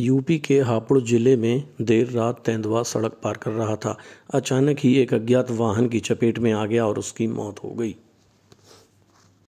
UP के हापुड़ जिले में देर रात तेंदुआ सड़क पार कर रहा था अचानक ही एक अज्ञात वाहन की चपेट में आ गया और उसकी मौत हो गई